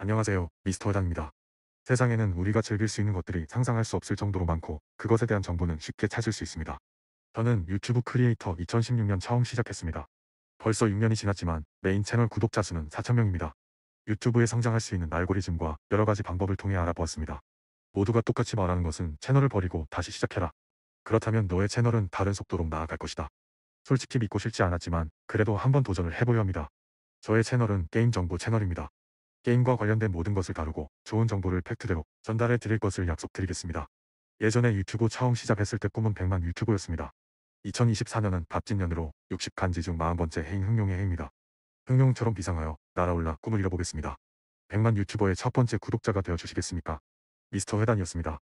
안녕하세요, 미스터 회장입니다. 세상에는 우리가 즐길 수 있는 것들이 상상할 수 없을 정도로 많고 그것에 대한 정보는 쉽게 찾을 수 있습니다. 저는 유튜브 크리에이터 2016년 처음 시작했습니다. 벌써 6년이 지났지만 메인 채널 구독자 수는 4천명입니다 유튜브에 성장할 수 있는 알고리즘과 여러 가지 방법을 통해 알아보았습니다. 모두가 똑같이 말하는 것은 채널을 버리고 다시 시작해라. 그렇다면 너의 채널은 다른 속도로 나아갈 것이다. 솔직히 믿고 싶지 않았지만 그래도 한번 도전을 해보려 합니다. 저의 채널은 게임 정보 채널입니다. 게임과 관련된 모든 것을 다루고 좋은 정보를 팩트대로 전달해 드릴 것을 약속드리겠습니다. 예전에 유튜브 처음 시작했을 때 꿈은 100만 유튜브였습니다. 2024년은 밥진년으로 60간지 중 40번째 해인 흥룡의 해입니다. 흥룡처럼 비상하여 날아올라 꿈을 이뤄보겠습니다 100만 유튜버의 첫 번째 구독자가 되어주시겠습니까? 미스터 회단이었습니다.